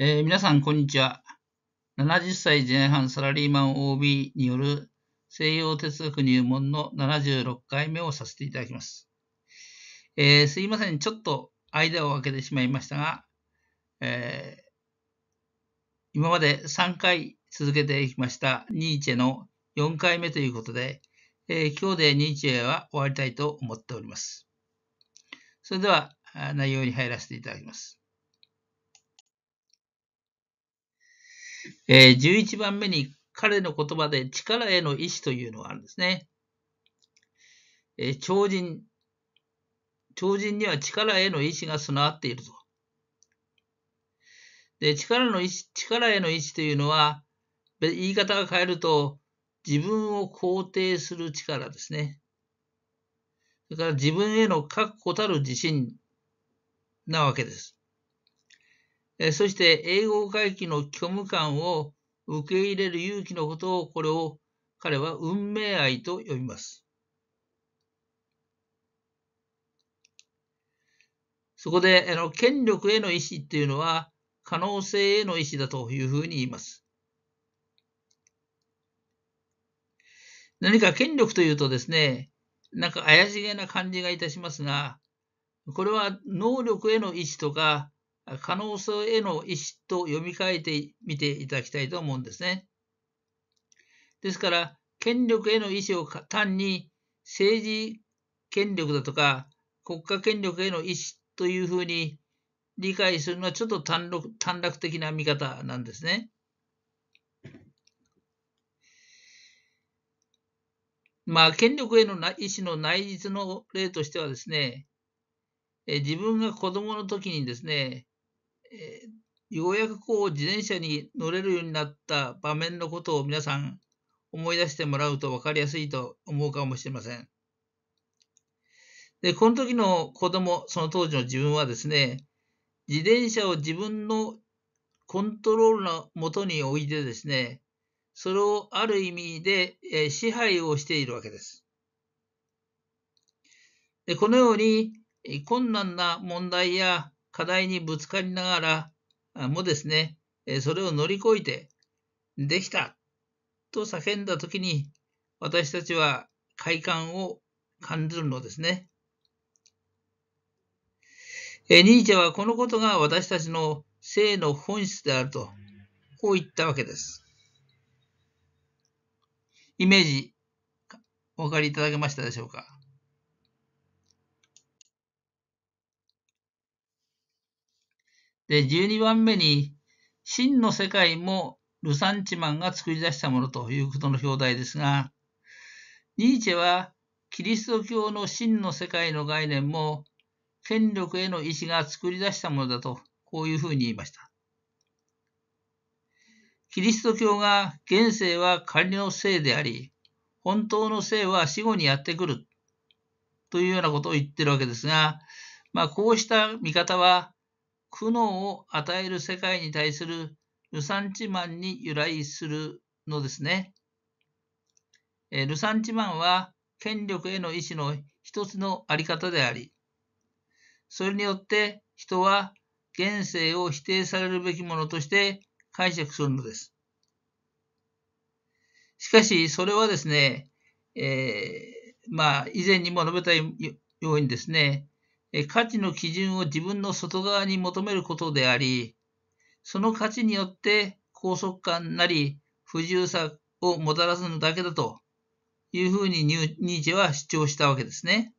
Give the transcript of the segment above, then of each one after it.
えー、皆さん、こんにちは。70歳前半サラリーマン OB による西洋哲学入門の76回目をさせていただきます。えー、すいません、ちょっと間を空けてしまいましたが、えー、今まで3回続けてきましたニーチェの4回目ということで、え今日でニーチェは終わりたいと思っております。それでは内容に入らせていただきます。えー、11番目に彼の言葉で力への意志というのがあるんですね。えー、超人、超人には力への意志が備わっていると。で、力の意志、力への意志というのは、言い方が変えると、自分を肯定する力ですね。それから自分への確固たる自信なわけです。そして英語回帰の虚無感を受け入れる勇気のことを、これを彼は運命愛と呼びます。そこで、あの権力への意志っていうのは、可能性への意志だというふうに言います。何か権力というとですね、なんか怪しげな感じがいたしますが、これは能力への意志とか、可能性への意思と読み替えてみていただきたいと思うんですね。ですから、権力への意思を単に政治権力だとか国家権力への意思というふうに理解するのはちょっと短絡的な見方なんですね。まあ、権力への意思の内実の例としてはですね、自分が子供の時にですね、えようやくこう自転車に乗れるようになった場面のことを皆さん思い出してもらうと分かりやすいと思うかもしれません。で、この時の子供、その当時の自分はですね、自転車を自分のコントロールのもとに置いてですね、それをある意味で、え支配をしているわけです。でこのように困難な問題や課題にぶつかりながらもですね、それを乗り越えて、できたと叫んだ時に、私たちは快感を感じるのですね。ニーチェはこのことが私たちの性の本質であると、こう言ったわけです。イメージ、お分かりいただけましたでしょうかで、12番目に、真の世界もルサンチマンが作り出したものということの表題ですが、ニーチェはキリスト教の真の世界の概念も権力への意志が作り出したものだと、こういうふうに言いました。キリスト教が現世は仮の性であり、本当の性は死後にやってくるというようなことを言ってるわけですが、まあこうした見方は苦悩を与える世界に対するルサンチマンに由来するのですね。えルサンチマンは権力への意志の一つのあり方であり、それによって人は現世を否定されるべきものとして解釈するのです。しかし、それはですね、えー、まあ、以前にも述べたようにですね、価値の基準を自分の外側に求めることであり、その価値によって拘束感なり不自由さをもたらすのだけだというふうにニーチェは主張したわけですね。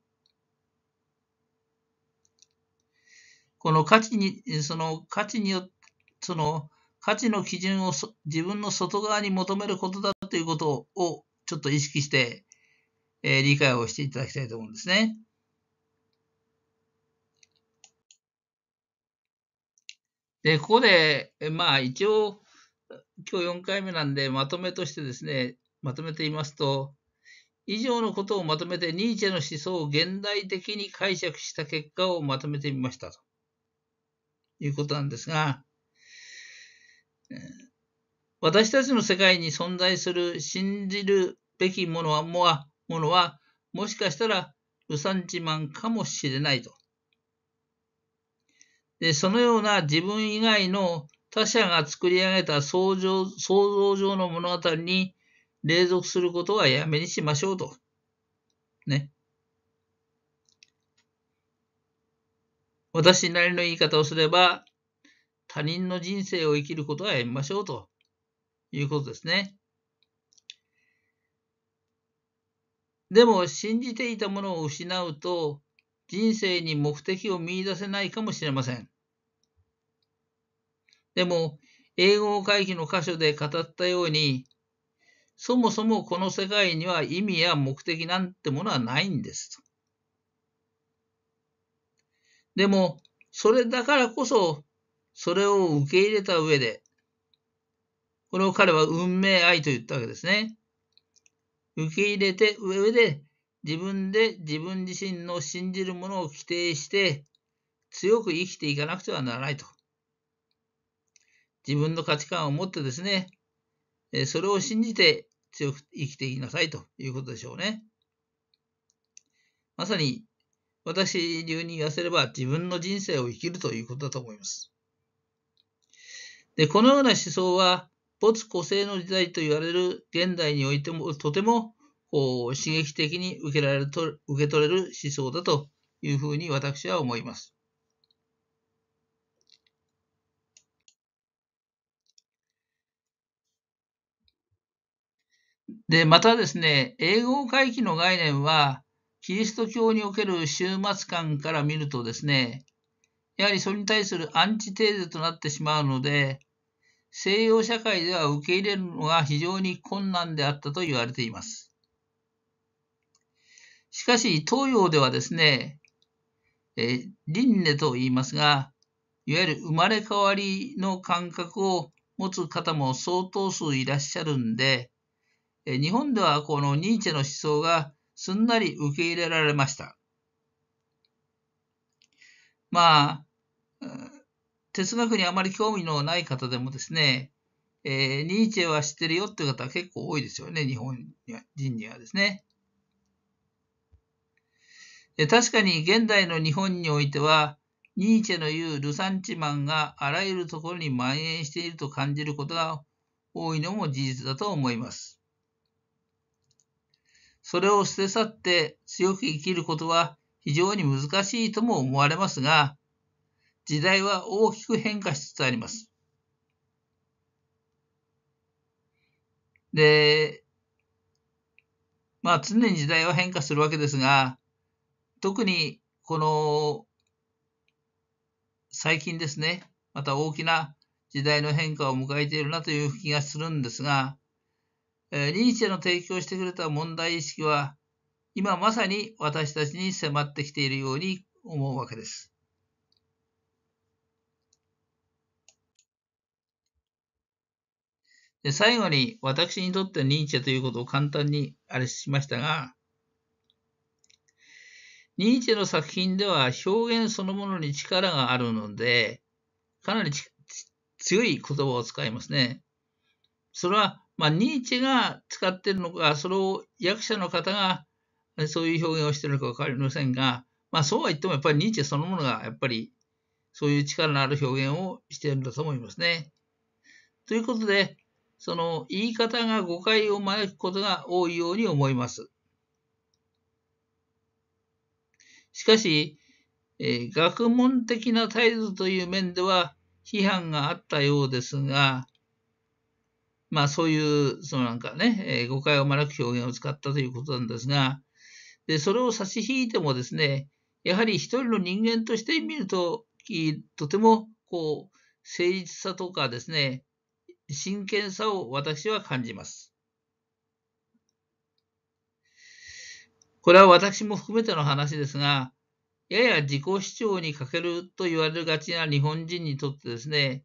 この価値に、その価値によって、その価値の基準を自分の外側に求めることだということをちょっと意識して、えー、理解をしていただきたいと思うんですね。で、ここで、まあ一応、今日4回目なんで、まとめとしてですね、まとめていますと、以上のことをまとめて、ニーチェの思想を現代的に解釈した結果をまとめてみましたということなんですが、私たちの世界に存在する信じるべきものは、もはものはもしかしたら、ウサンチマンかもしれないと。で、そのような自分以外の他者が作り上げた想像想像上の物語に霊属することはやめにしましょうと。ね。私なりの言い方をすれば、他人の人生を生きることはやめましょうということですね。でも、信じていたものを失うと、人生に目的を見いだせないかもしれません。でも、英語会議の箇所で語ったように、そもそもこの世界には意味や目的なんてものはないんですと。でも、それだからこそ、それを受け入れた上で、これを彼は運命愛と言ったわけですね。受け入れて上で自分で自分自身の信じるものを規定して強く生きていかなくてはならないと。自分の価値観を持ってですね、それを信じて強く生きていきなさいということでしょうね。まさに私流に言わせれば自分の人生を生きるということだと思います。でこのような思想は没個性の時代と言われる現代においてもとても刺激的に受けられると受け取れる思想だというふうに私は思います。で、またですね、英語回帰の概念は、キリスト教における終末感から見るとですね、やはりそれに対するアンチテーゼとなってしまうので、西洋社会では受け入れるのが非常に困難であったと言われています。しかし、東洋ではですね、え輪廻と言いますが、いわゆる生まれ変わりの感覚を持つ方も相当数いらっしゃるんで、え日本ではこのニーチェの思想がすんなり受け入れられました。まあ、哲学にあまり興味のない方でもですね、えー、ニーチェは知ってるよっていう方は結構多いですよね、日本人にはですね。確かに現代の日本においては、ニーチェの言うルサンチマンがあらゆるところに蔓延していると感じることが多いのも事実だと思います。それを捨て去って強く生きることは非常に難しいとも思われますが、時代は大きく変化しつつあります。で、まあ常に時代は変化するわけですが、特にこの最近ですね、また大きな時代の変化を迎えているなという気がするんですが、えニーチェの提供してくれた問題意識は、今まさに私たちに迫ってきているように思うわけです。で最後に私にとってニーチェということを簡単にあれしましたが、ニーチェの作品では表現そのものに力があるので、かなり強い言葉を使いますね。それは、まあ、ニーチェが使っているのか、それを役者の方がそういう表現をしているのか分かりませんが、まあ、そうは言ってもやっぱりニーチェそのものがやっぱりそういう力のある表現をしているんだと思いますね。ということで、その言い方が誤解を招くことが多いように思います。しかし、えー、学問的な態度という面では批判があったようですが、まあそういう、そのなんかね、えー、誤解を招く表現を使ったということなんですが、で、それを差し引いてもですね、やはり一人の人間として見ると、とても、こう、誠実さとかですね、真剣さを私は感じます。これは私も含めての話ですが、やや自己主張に欠けると言われがちな日本人にとってですね、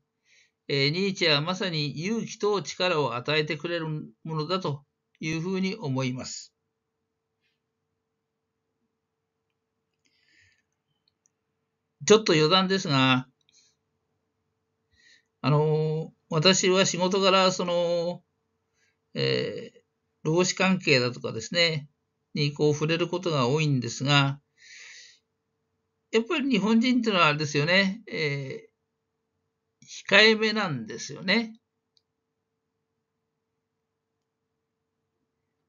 えー、ニーチェはまさに勇気と力を与えてくれるものだというふうに思います。ちょっと余談ですが、あの、私は仕事柄、その、えー、労使関係だとかですね、にこう触れることが多いんですが、やっぱり日本人っていうのはあれですよね、えー、控えめなんですよね。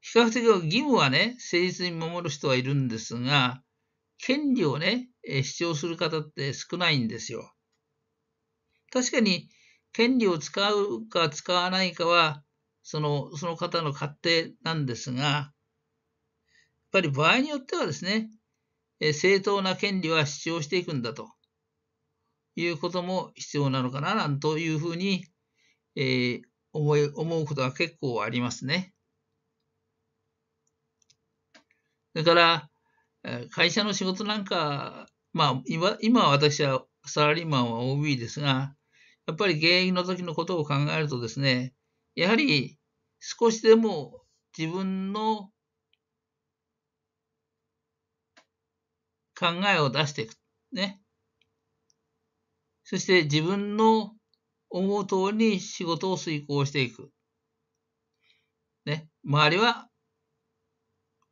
比較的義務はね、誠実に守る人はいるんですが、権利をね、主張する方って少ないんですよ。確かに、権利を使うか使わないかは、その、その方の勝手なんですが、ぱり場合によってはですね、正当な権利は主張していくんだということも必要なのかななんというふうに、えー、思い思うことが結構ありますね。だから、会社の仕事なんか、まあ今、今私はサラリーマンは OB ですが、やっぱり原因の時のことを考えるとですね、やはり少しでも自分の考えを出していく。ね。そして自分の思う通りに仕事を遂行していく。ね。周りは、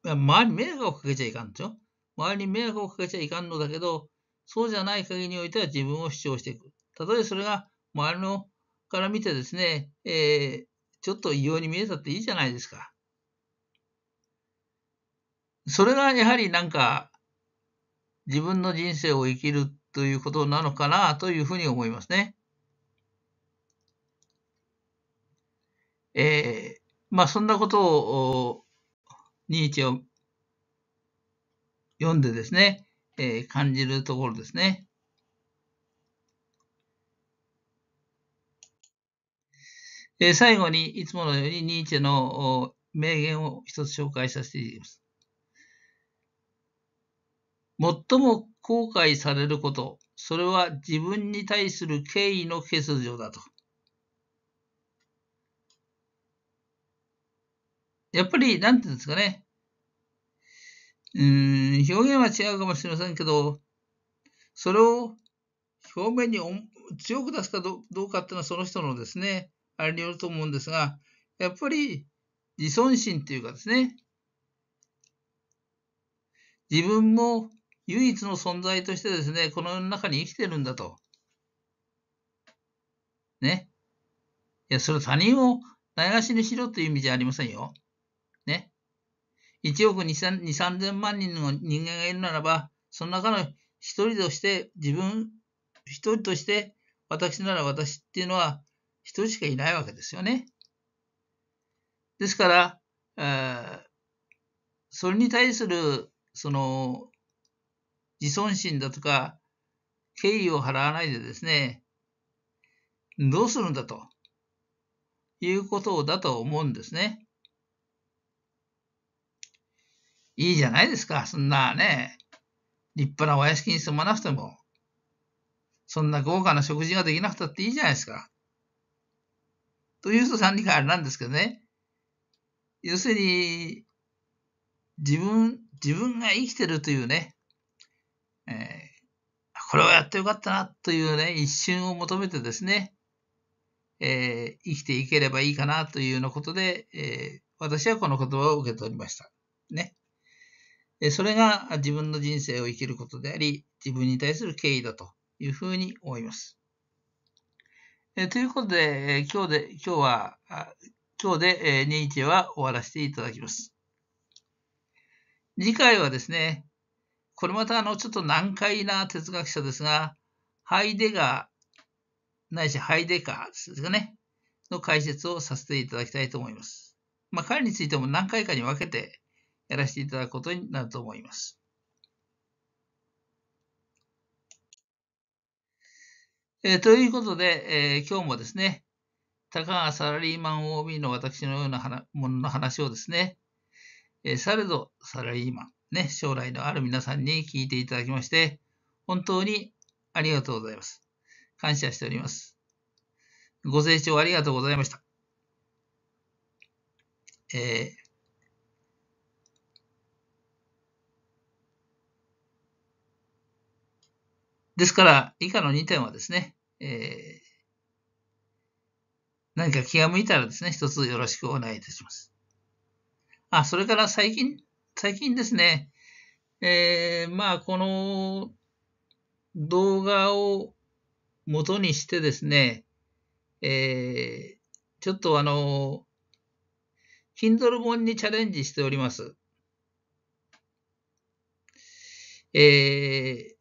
周りに迷惑をかけちゃいかんでしょ。周りに迷惑をかけちゃいかんのだけど、そうじゃない限りにおいては自分を主張していく。たとえそれが周りのから見てですね、えー、ちょっと異様に見えたっていいじゃないですか。それがやはりなんか自分の人生を生きるということなのかなというふうに思いますね。えー、まあそんなことをニーチェを読んでですね、えー、感じるところですね。えー、最後にいつものようにニーチェの名言を一つ紹介させていただきます。最も後悔されること、それは自分に対する敬意の欠如だと。やっぱり、なんていうんですかね。うん、表現は違うかもしれませんけど、それを表面に強く出すかどうかっていうのはその人のですね、あれによると思うんですが、やっぱり自尊心っていうかですね、自分も唯一の存在としてですね、この世の中に生きてるんだと。ね。いや、それ他人をないがしにしろという意味じゃありませんよ。ね。1億2、3000万人の人間がいるならば、その中の一人として、自分、一人として、私なら私っていうのは、一人しかいないわけですよね。ですから、えー、それに対する、その、自尊心だとか、敬意を払わないでですね、どうするんだということだと思うんですね。いいじゃないですか、そんなね、立派なお屋敷に住まなくても、そんな豪華な食事ができなくたっていいじゃないですか。という人さんにあれなんですけどね、要するに、自分、自分が生きてるというね、えー、これをやってよかったなというね、一瞬を求めてですね、えー、生きていければいいかなというようなことで、えー、私はこの言葉を受け取りました。ね。それが自分の人生を生きることであり、自分に対する敬意だというふうに思います。えということで、え今日で、今日は、今日で、えー、ニーチェは終わらせていただきます。次回はですね、これまたあのちょっと難解な哲学者ですが、ハイデガー、ないしハイデカーですかね、の解説をさせていただきたいと思います。まあ、彼についても何回かに分けてやらせていただくことになると思います。えー、ということで、えー、今日もですね、たかがサラリーマン OB の私のようなものの話をですね、えー、されどサラリーマン、ね、将来のある皆さんに聞いていただきまして、本当にありがとうございます。感謝しております。ご清聴ありがとうございました。えーですから、以下の2点はですね、えー、何か気が向いたらですね、一つよろしくお願いいたします。あ、それから最近最近ですね、えー、まあ、この動画を元にしてですね、えー、ちょっとあの、Kindle 本にチャレンジしております。え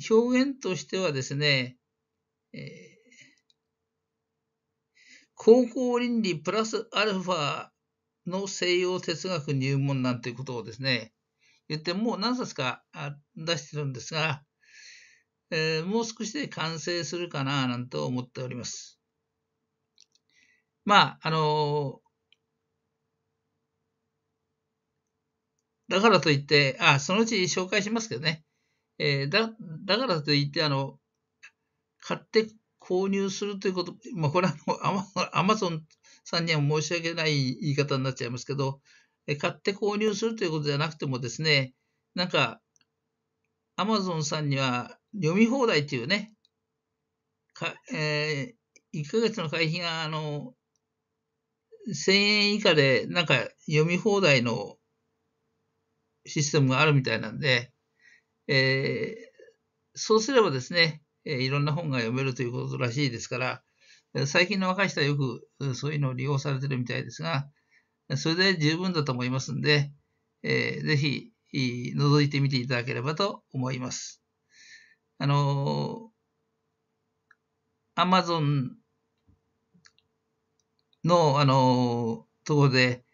ー、表現としてはですね、えー、高校倫理プラスアルファの西洋哲学入門なんていうことをですね、言ってもう何冊か出してるんですが、えー、もう少しで完成するかななんて思っております。まあ、あのー、だからといって、あ、そのうち紹介しますけどね。えー、だ、だからといって、あの、買って購入するということ、まあ、これはアマ、アマゾンさんには申し訳ない言い方になっちゃいますけど、買って購入するということじゃなくてもですね、なんか、アマゾンさんには読み放題っていうね、かえー、1ヶ月の会費があの1000円以下でなんか読み放題のシステムがあるみたいなんで、えー、そうすればですね、えいろんな本が読めるということらしいですから、最近の若い人はよくそういうのを利用されてるみたいですが、それで十分だと思いますんで、えー、ぜひ、覗いてみていただければと思います。あのー、Amazon の、あのー、ところで、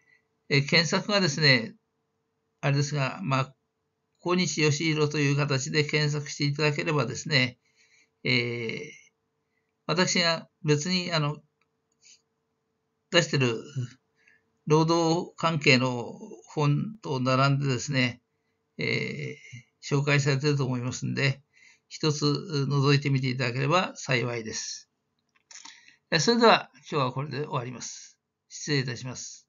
えー、検索がですね、あれですが、まあ、小西義弘という形で検索していただければですね、えー、私が別に、あの、出してる労働関係の本と並んでですね、えー、紹介されてると思いますんで、一つ覗いてみていただければ幸いです。それでは今日はこれで終わります。失礼いたします。